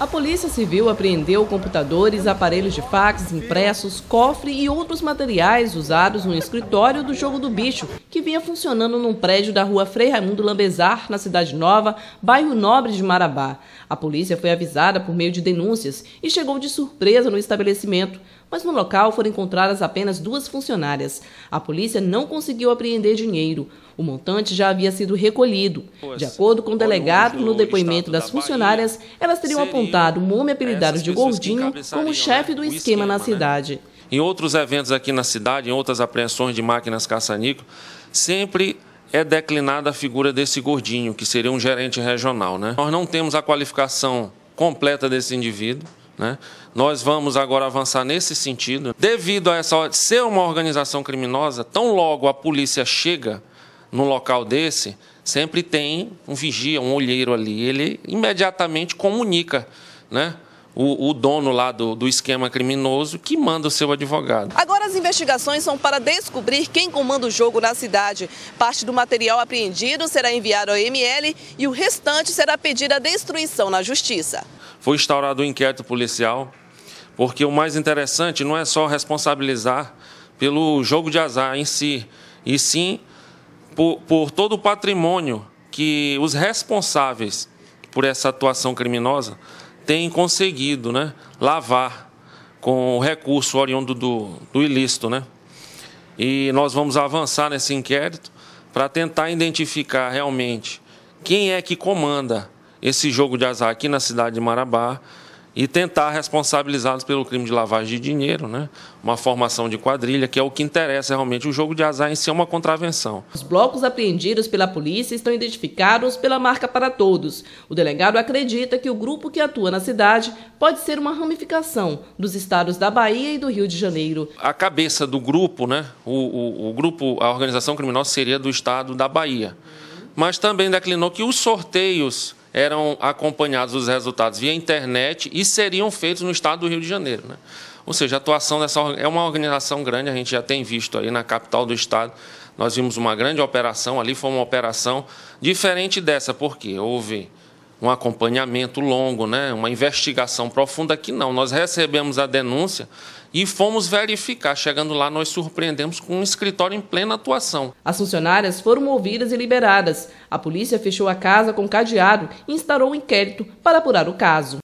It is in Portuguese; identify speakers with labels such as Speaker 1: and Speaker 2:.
Speaker 1: A Polícia Civil apreendeu computadores, aparelhos de fax, impressos, cofre e outros materiais usados no escritório do Jogo do Bicho, que vinha funcionando num prédio da rua Frei Raimundo Lambezar, na Cidade Nova, bairro Nobre de Marabá. A polícia foi avisada por meio de denúncias e chegou de surpresa no estabelecimento mas no local foram encontradas apenas duas funcionárias. A polícia não conseguiu apreender dinheiro. O montante já havia sido recolhido. De acordo com o delegado, no depoimento das funcionárias, elas teriam apontado um homem apelidado de Gordinho como né, chefe do esquema na né? cidade.
Speaker 2: Em outros eventos aqui na cidade, em outras apreensões de máquinas caça-níquel, sempre é declinada a figura desse gordinho, que seria um gerente regional. Né? Nós não temos a qualificação completa desse indivíduo. Né? Nós vamos agora avançar nesse sentido. Devido a essa ser uma organização criminosa, tão logo a polícia chega num local desse, sempre tem um vigia, um olheiro ali. Ele imediatamente comunica, né? O, o, dono lá do, do, esquema criminoso que manda o seu advogado. Agora
Speaker 1: as investigações são para descobrir quem comanda o jogo na cidade. Parte do material apreendido será enviado ao ML e o restante será pedido à destruição na justiça
Speaker 2: foi instaurado um inquérito policial, porque o mais interessante não é só responsabilizar pelo jogo de azar em si, e sim por, por todo o patrimônio que os responsáveis por essa atuação criminosa têm conseguido né, lavar com o recurso oriundo do, do ilícito. Né? E nós vamos avançar nesse inquérito para tentar identificar realmente quem é que comanda esse jogo de azar aqui na cidade de Marabá e tentar responsabilizá-los pelo crime de lavagem de dinheiro, né? uma formação de quadrilha, que é o que interessa realmente. O jogo de azar em si é uma contravenção. Os
Speaker 1: blocos apreendidos pela polícia estão identificados pela marca para todos. O delegado acredita que o grupo que atua na cidade pode ser uma ramificação dos estados da Bahia e do Rio de Janeiro.
Speaker 2: A cabeça do grupo, né? o, o, o grupo, a organização criminosa seria do estado da Bahia. Mas também declinou que os sorteios eram acompanhados os resultados via internet e seriam feitos no estado do Rio de Janeiro. Né? Ou seja, a atuação dessa é uma organização grande, a gente já tem visto aí na capital do estado. Nós vimos uma grande operação, ali foi uma operação diferente dessa, porque houve um acompanhamento longo, né? uma investigação profunda. que não, nós recebemos a denúncia e fomos verificar. Chegando lá, nós surpreendemos com um escritório em plena atuação.
Speaker 1: As funcionárias foram ouvidas e liberadas.
Speaker 2: A polícia fechou a casa com cadeado e instaurou um inquérito para apurar o caso.